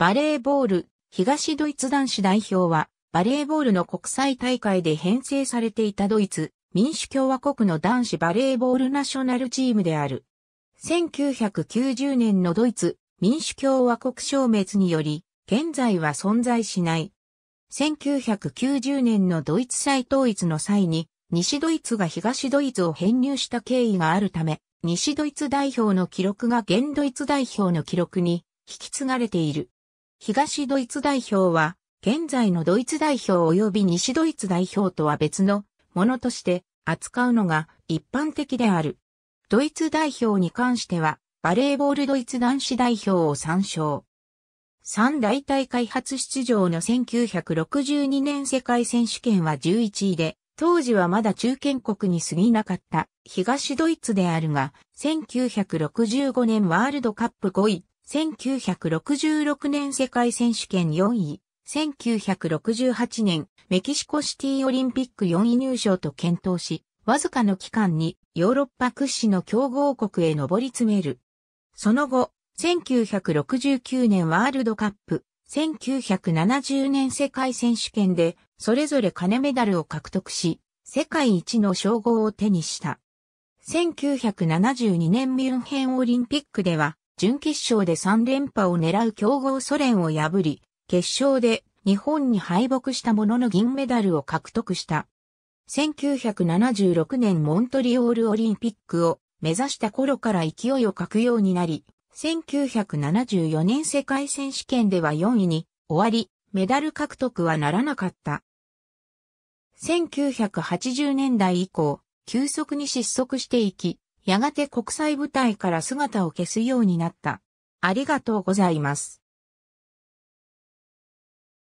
バレーボール、東ドイツ男子代表は、バレーボールの国際大会で編成されていたドイツ、民主共和国の男子バレーボールナショナルチームである。1990年のドイツ、民主共和国消滅により、現在は存在しない。1990年のドイツ再統一の際に、西ドイツが東ドイツを編入した経緯があるため、西ドイツ代表の記録が現ドイツ代表の記録に引き継がれている。東ドイツ代表は、現在のドイツ代表及び西ドイツ代表とは別のものとして扱うのが一般的である。ドイツ代表に関しては、バレーボールドイツ男子代表を参照。三大大会初出場の1962年世界選手権は11位で、当時はまだ中堅国に過ぎなかった東ドイツであるが、1965年ワールドカップ5位、1966年世界選手権4位、1968年メキシコシティオリンピック4位入賞と検討し、わずかの期間にヨーロッパ屈指の強豪国へ上り詰める。その後、1969年ワールドカップ、1970年世界選手権で、それぞれ金メダルを獲得し、世界一の称号を手にした。1972年ミュンヘンオリンピックでは、準決勝で3連覇を狙う強豪ソ連を破り、決勝で日本に敗北したものの銀メダルを獲得した。1976年モントリオールオリンピックを目指した頃から勢いを欠くようになり、1974年世界選手権では4位に終わり、メダル獲得はならなかった。1980年代以降、急速に失速していき、やがて国際舞台から姿を消すようになった。ありがとうございます。